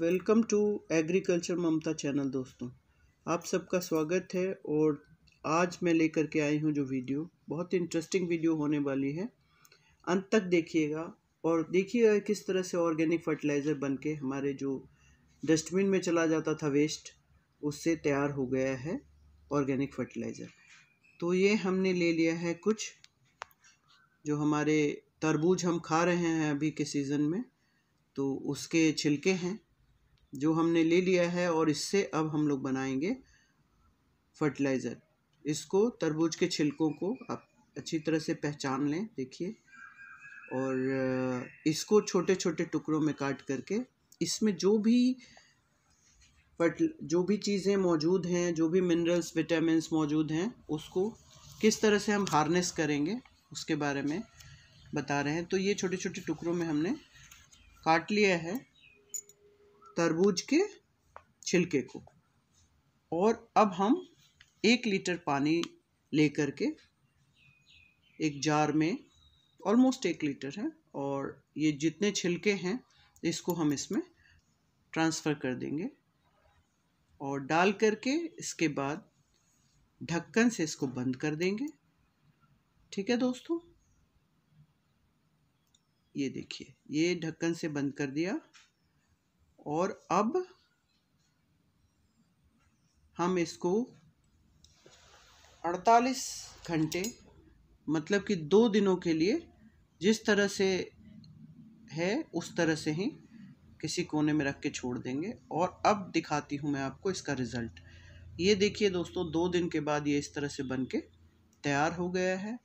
welcome to agriculture Mamata channel दोस्तों आप सबका स्वागत है और आज मैं लेकर के आई हूँ जो वीडियो बहुत इंटरेस्टिंग वीडियो होने वाली है अंत तक देखिएगा और देखिएगा किस तरह से ऑर्गेनिक फर्टिलाइज़र बन के हमारे जो डस्टबिन में चला जाता था वेस्ट उससे तैयार हो गया है ऑर्गेनिक फर्टिलाइज़र तो ये हमने ले लिया है कुछ जो हमारे तरबूज हम खा रहे हैं अभी के सीज़न में तो उसके छिलके हैं जो हमने ले लिया है और इससे अब हम लोग बनाएंगे फर्टिलाइज़र इसको तरबूज के छिलकों को आप अच्छी तरह से पहचान लें देखिए और इसको छोटे छोटे टुकड़ों में काट करके इसमें जो भी फर्ट जो भी चीज़ें मौजूद हैं जो भी मिनरल्स विटामिन मौजूद हैं उसको किस तरह से हम हार्नेस करेंगे उसके बारे में बता रहे हैं तो ये छोटे छोटे टुकड़ों में हमने काट लिया है तरबूज के छिलके को और अब हम एक लीटर पानी लेकर के एक जार में ऑलमोस्ट एक लीटर है और ये जितने छिलके हैं इसको हम इसमें ट्रांसफ़र कर देंगे और डाल करके इसके बाद ढक्कन से इसको बंद कर देंगे ठीक है दोस्तों ये देखिए ये ढक्कन से बंद कर दिया और अब हम इसको 48 घंटे मतलब कि दो दिनों के लिए जिस तरह से है उस तरह से ही किसी कोने में रख के छोड़ देंगे और अब दिखाती हूँ मैं आपको इसका रिज़ल्ट ये देखिए दोस्तों दो दिन के बाद ये इस तरह से बन के तैयार हो गया है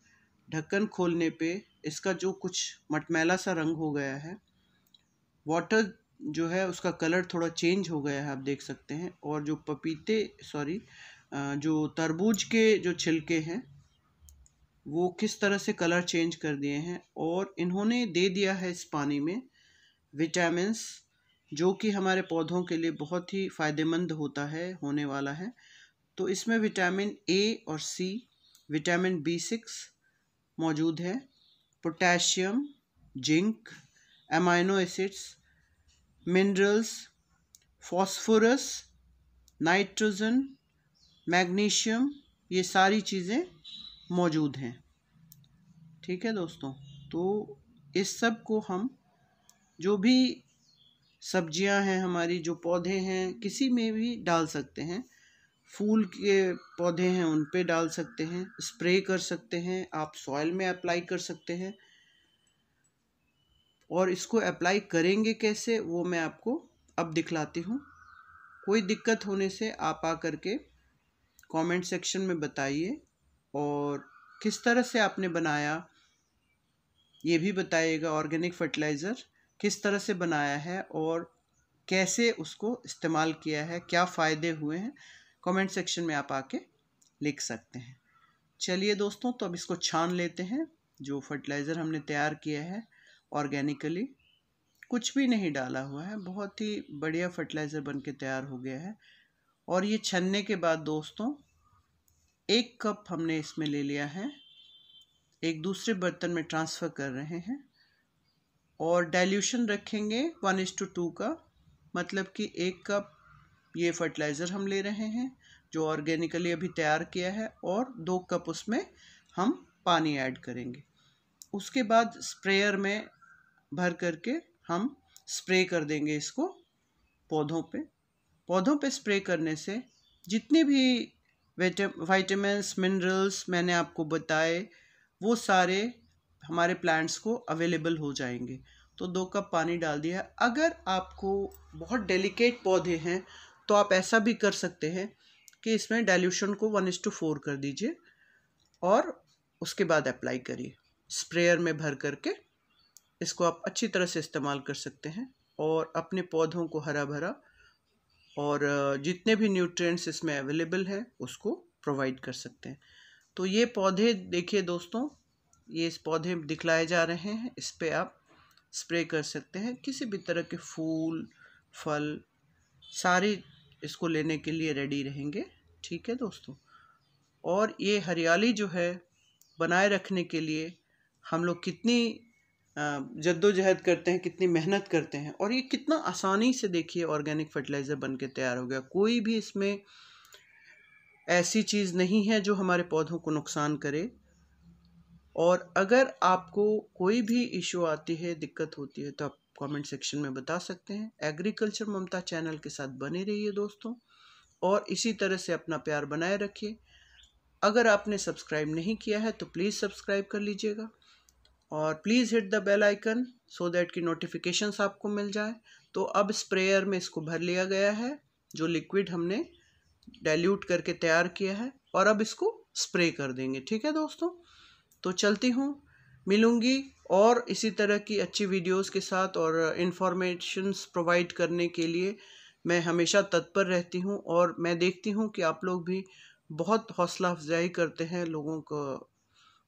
ढक्कन खोलने पे इसका जो कुछ मटमैला सा रंग हो गया है वाटर जो है उसका कलर थोड़ा चेंज हो गया है आप देख सकते हैं और जो पपीते सॉरी जो तरबूज के जो छिलके हैं वो किस तरह से कलर चेंज कर दिए हैं और इन्होंने दे दिया है इस पानी में विटामिन्स जो कि हमारे पौधों के लिए बहुत ही फ़ायदेमंद होता है होने वाला है तो इसमें विटामिन ए और सी विटामिन बी सिक्स मौजूद है potassium zinc amino acids minerals, phosphorus nitrogen magnesium ये सारी चीज़ें मौजूद हैं ठीक है दोस्तों तो इस सब को हम जो भी सब्जियां हैं हमारी जो पौधे हैं किसी में भी डाल सकते हैं फूल के पौधे हैं उन पे डाल सकते हैं स्प्रे कर सकते हैं आप सॉइल में अप्लाई कर सकते हैं और इसको अप्लाई करेंगे कैसे वो मैं आपको अब दिखलाती हूँ कोई दिक्कत होने से आप आ करके कमेंट सेक्शन में बताइए और किस तरह से आपने बनाया ये भी बताइएगा ऑर्गेनिक फर्टिलाइज़र किस तरह से बनाया है और कैसे उसको इस्तेमाल किया है क्या फ़ायदे हुए हैं कमेंट सेक्शन में आप आके लिख सकते हैं चलिए दोस्तों तो अब इसको छान लेते हैं जो फर्टिलाइज़र हमने तैयार किया है ऑर्गेनिकली कुछ भी नहीं डाला हुआ है बहुत ही बढ़िया फर्टिलाइज़र बन के तैयार हो गया है और ये छनने के बाद दोस्तों एक कप हमने इसमें ले लिया है एक दूसरे बर्तन में ट्रांसफ़र कर रहे हैं और डाइल्यूशन रखेंगे वन इज टू टू का मतलब कि एक कप ये फर्टिलाइज़र हम ले रहे हैं जो ऑर्गेनिकली अभी तैयार किया है और दो कप उसमें हम पानी ऐड करेंगे उसके बाद स्प्रेयर में भर करके हम स्प्रे कर देंगे इसको पौधों पे पौधों पे स्प्रे करने से जितने भी वाइटमिनस मिनरल्स मैंने आपको बताए वो सारे हमारे प्लांट्स को अवेलेबल हो जाएंगे तो दो कप पानी डाल दिया अगर आपको बहुत डेलिकेट पौधे हैं तो आप ऐसा भी कर सकते हैं कि इसमें डाइल्यूशन को वन इस टू फोर कर दीजिए और उसके बाद अप्लाई करिए स्प्रेयर में भर करके इसको आप अच्छी तरह से इस्तेमाल कर सकते हैं और अपने पौधों को हरा भरा और जितने भी न्यूट्रिएंट्स इसमें अवेलेबल है उसको प्रोवाइड कर सकते हैं तो ये पौधे देखिए दोस्तों ये इस पौधे दिखलाए जा रहे हैं इस पर आप स्प्रे कर सकते हैं किसी भी तरह के फूल फल सारे इसको लेने के लिए रेडी रहेंगे ठीक है दोस्तों और ये हरियाली जो है बनाए रखने के लिए हम लोग कितनी जद्दोजहद करते हैं कितनी मेहनत करते हैं और ये कितना आसानी से देखिए ऑर्गेनिक फर्टिलाइज़र बन के तैयार हो गया कोई भी इसमें ऐसी चीज़ नहीं है जो हमारे पौधों को नुकसान करे और अगर आपको कोई भी इशू आती है दिक्कत होती है तो आप कमेंट सेक्शन में बता सकते हैं एग्रीकल्चर ममता चैनल के साथ बने रहिए दोस्तों और इसी तरह से अपना प्यार बनाए रखिए अगर आपने सब्सक्राइब नहीं किया है तो प्लीज़ सब्सक्राइब कर लीजिएगा और please hit the bell icon so that कि नोटिफिकेशंस आपको मिल जाए तो अब स्प्रेयर में इसको भर लिया गया है जो लिक्विड हमने डाइल्यूट करके तैयार किया है और अब इसको स्प्रे कर देंगे ठीक है दोस्तों तो चलती हूँ मिलूँगी और इसी तरह की अच्छी वीडियोस के साथ और इन्फॉर्मेशंस प्रोवाइड करने के लिए मैं हमेशा तत्पर रहती हूँ और मैं देखती हूँ कि आप लोग भी बहुत हौसला अफजाई करते हैं लोगों को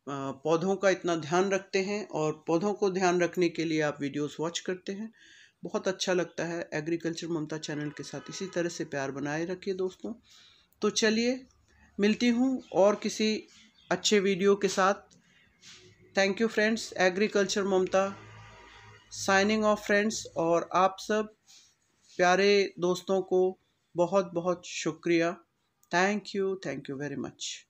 पौधों का इतना ध्यान रखते हैं और पौधों को ध्यान रखने के लिए आप वीडियोस वॉच करते हैं बहुत अच्छा लगता है एग्रीकल्चर ममता चैनल के साथ इसी तरह से प्यार बनाए रखिए दोस्तों तो चलिए मिलती हूँ और किसी अच्छे वीडियो के साथ thank you friends agriculture Mamata signing off friends और आप सब प्यारे दोस्तों को बहुत बहुत शुक्रिया thank you thank you very much